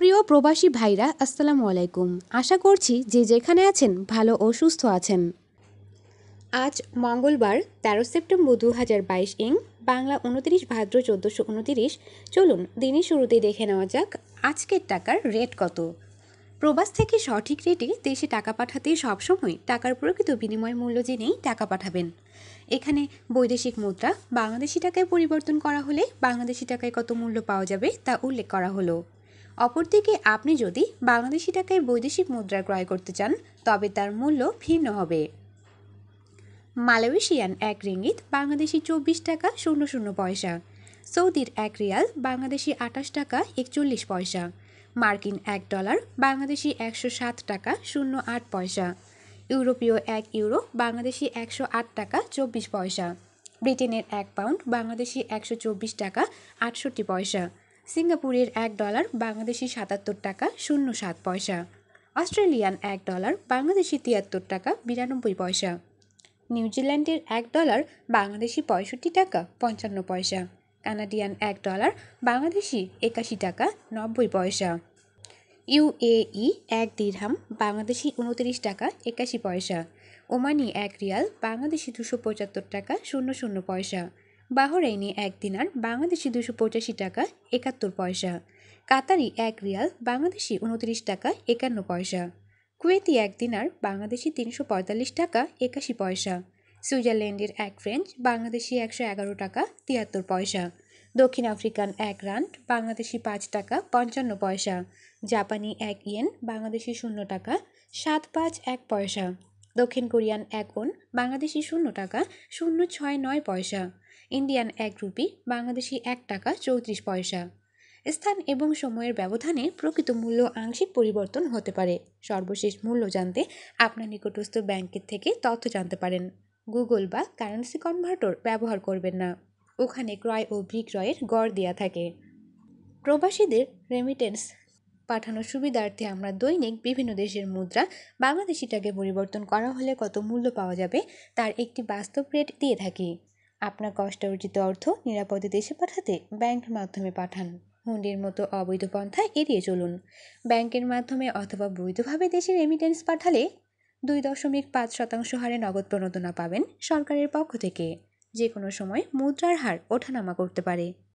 প্রিয় প্রবাসী ভাইরা আসসালামু আলাইকুম আশা করছি যে যেখানে আছেন ভালো ও সুস্থ আছেন আজ মঙ্গলবার তেরো সেপ্টেম্বর দু হাজার বাইশ ইং বাংলা উনত্রিশ ভাদ্র চোদ্দোশো উনতিরিশ চলুন দিনের শুরুতেই দেখে নেওয়া যাক আজকের টাকার রেট কত প্রবাস থেকে সঠিক রেটে দেশে টাকা পাঠাতে সবসময় টাকার প্রকৃত বিনিময় মূল্য জেনেই টাকা পাঠাবেন এখানে বৈদেশিক মুদ্রা বাংলাদেশি টাকায় পরিবর্তন করা হলে বাংলাদেশি টাকায় কত মূল্য পাওয়া যাবে তা উল্লেখ করা হলো অপরদিকে আপনি যদি বাংলাদেশি টাকায় বৈদেশিক মুদ্রা ক্রয় করতে চান তবে তার মূল্য ভিন্ন হবে মালয়েশিয়ান এক রিঙ্গিত বাংলাদেশি চব্বিশ টাকা শূন্য শূন্য পয়সা সৌদির এক রিয়াল বাংলাদেশি আঠাশ টাকা একচল্লিশ পয়সা মার্কিন এক ডলার বাংলাদেশি একশো সাত টাকা শূন্য আট পয়সা ইউরোপীয় এক ইউরো বাংলাদেশি একশো আট টাকা চব্বিশ পয়সা ব্রিটেনের এক পাউন্ড বাংলাদেশি একশো চব্বিশ টাকা আটষট্টি পয়সা সিঙ্গাপুরের এক ডলার বাংলাদেশি সাতাত্তর টাকা শূন্য সাত পয়সা অস্ট্রেলিয়ান এক ডলার বাংলাদেশি তিয়াত্তর টাকা বিরানব্বই পয়সা নিউজিল্যান্ডের এক ডলার বাংলাদেশি পঁয়ষট্টি টাকা পঞ্চান্ন পয়সা কানাডিয়ান এক ডলার বাংলাদেশি একাশি টাকা নব্বই পয়সা ইউএই এক দিরহাম বাংলাদেশি উনত্রিশ টাকা একাশি পয়সা ওমানি এক রিয়াল বাংলাদেশি দুশো পঁচাত্তর টাকা শূন্য শূন্য পয়সা বাহরাইনি এক দিনার বাংলাদেশি দুশো পঁচাশি টাকা একাত্তর পয়সা কাতারি এক রিয়াল বাংলাদেশি উনত্রিশ টাকা একান্ন পয়সা কুয়েতি এক দিনার বাংলাদেশি তিনশো পঁয়তাল্লিশ টাকা একাশি পয়সা সুইজারল্যান্ডের এক ফ্রেঞ্চ বাংলাদেশি একশো এগারো টাকা তিয়াত্তর পয়সা দক্ষিণ আফ্রিকান এক রান্ড বাংলাদেশি পাঁচ টাকা পঞ্চান্ন পয়সা জাপানি এক ইয়েন বাংলাদেশি শূন্য টাকা সাত পাঁচ এক পয়সা দক্ষিণ কোরিয়ান এক ওন বাংলাদেশি শূন্য টাকা শূন্য ছয় নয় পয়সা ইন্ডিয়ান এক রুপি বাংলাদেশি এক টাকা চৌত্রিশ পয়সা স্থান এবং সময়ের ব্যবধানে প্রকৃত মূল্য আংশিক পরিবর্তন হতে পারে সর্বশেষ মূল্য জানতে আপনার নিকটস্থ ব্যাংকের থেকে তথ্য জানতে পারেন গুগল বা কারেন্সি কনভার্টর ব্যবহার করবেন না ওখানে ক্রয় ও বিক্রয়ের গড় দেওয়া থাকে প্রবাসীদের রেমিটেন্স পাঠানোর সুবিধার্থে আমরা দৈনিক বিভিন্ন দেশের মুদ্রা বাংলাদেশি টাকায় পরিবর্তন করা হলে কত মূল্য পাওয়া যাবে তার একটি বাস্তব রেট দিয়ে থাকি আপনার কষ্ট অর্জিত অর্থ নিরাপদে দেশে পাঠাতে ব্যাংকের মাধ্যমে পাঠান হুন্ডির মতো অবৈধ পন্থা এড়িয়ে চলুন ব্যাংকের মাধ্যমে অথবা বৈধভাবে দেশের রেমিটেন্স পাঠালে দুই দশমিক পাঁচ শতাংশ হারে নগদ প্রণোদনা পাবেন সরকারের পক্ষ থেকে যে কোনো সময় মুদ্রার হার ওঠানামা করতে পারে